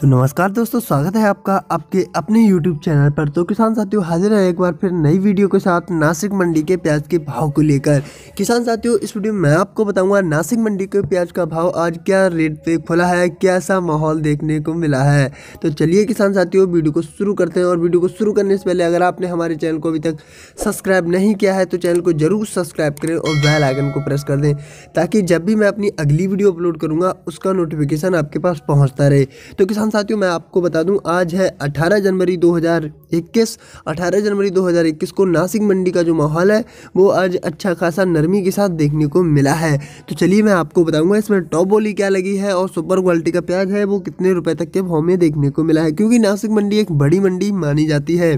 तो नमस्कार दोस्तों स्वागत है आपका आपके अपने YouTube चैनल पर तो किसान साथियों हाजिर है एक बार फिर नई वीडियो के साथ नासिक मंडी के प्याज के भाव को लेकर किसान साथियों इस वीडियो में मैं आपको बताऊंगा नासिक मंडी के प्याज का भाव आज क्या रेट पे खुला है कैसा माहौल देखने को मिला है तो चलिए किसान साथियों वीडियो को शुरू करते हैं और वीडियो को शुरू करने से पहले अगर आपने हमारे चैनल को अभी तक सब्सक्राइब नहीं किया है तो चैनल को जरूर सब्सक्राइब करें और बेल आइकन को प्रेस कर दें ताकि जब भी मैं अपनी अगली वीडियो अपलोड करूँगा उसका नोटिफिकेशन आपके पास पहुँचता रहे तो किसान किसान साथियों मैं आपको बता दूं आज है 18 जनवरी 2021 18 जनवरी 2021 को नासिक मंडी का जो माहौल है वो आज अच्छा खासा नरमी के साथ देखने को मिला है तो चलिए मैं आपको बताऊंगा इसमें टॉप बोली क्या लगी है और सुपर क्वालिटी का प्याज है वो कितने रुपए तक के भाव में देखने को मिला है क्योंकि नासिक मंडी एक बड़ी मंडी मानी जाती है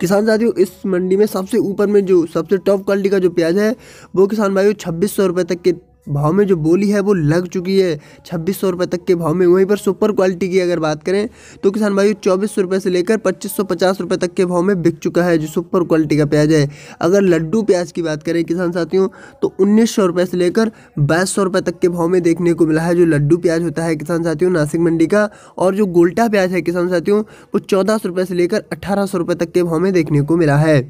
किसान साथियों इस मंडी में सबसे ऊपर में जो सबसे टॉप क्वालिटी का जो प्याज है वो किसान भाइयों छब्बीस सौ रुपये तक के भाव में जो बोली है वो लग चुकी है छब्बीस सौ रुपये तक के भाव में वहीं पर सुपर क्वालिटी की अगर बात करें तो किसान भाई चौबीस सौ रुपये से लेकर पच्चीस सौ पचास रुपये तक के भाव में बिक चुका है जो सुपर क्वालिटी का प्याज है अगर लड्डू प्याज की बात करें किसान साथियों तो उन्नीस सौ रुपये से लेकर बाईस सौ रुपये तक के भाव में देखने को मिला है जो लड्डू प्याज होता है किसान साथियों नासिक मंडी का और जो गोल्टा प्याज है किसान साथियों वो चौदह सौ रुपये से लेकर अठारह सौ रुपये तक के भाव में देखने को मिला है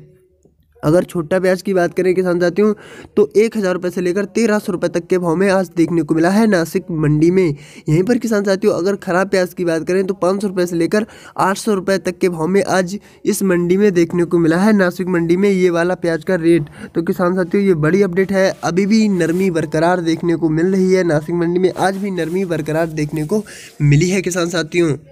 अगर छोटा प्याज की बात करें किसान साथियों तो एक हज़ार रुपये से लेकर तेरह सौ रुपये तक के भाव में आज देखने को मिला है नासिक मंडी में यहीं पर किसान साथियों अगर खराब प्याज की बात करें तो पाँच सौ रुपये से लेकर आठ सौ रुपये तक के भाव में आज इस मंडी में देखने को मिला है नासिक मंडी में ये वाला प्याज का रेट तो किसान साथियों ये बड़ी अपडेट है अभी भी नरमी बरकरार देखने को मिल रही है नासिक मंडी में आज भी नरमी बरकरार देखने को मिली है किसान साथियों